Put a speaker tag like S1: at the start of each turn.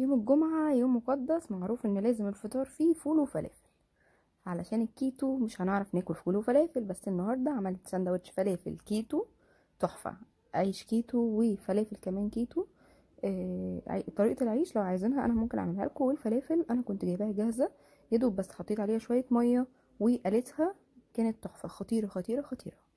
S1: يوم الجمعة يوم مقدس معروف ان لازم الفطار فيه فول وفلافل علشان الكيتو مش هنعرف ناكل فول وفلافل بس النهاردة عملت سندوتش فلافل كيتو تحفة عيش كيتو وفلافل كمان كيتو آه طريقة العيش لو عايزينها انا ممكن اعملها لكم والفلافل انا كنت جايباها جاهزة يدوب بس حطيت عليها شوية مية وقلتها كانت تحفة خطيرة خطيرة خطيرة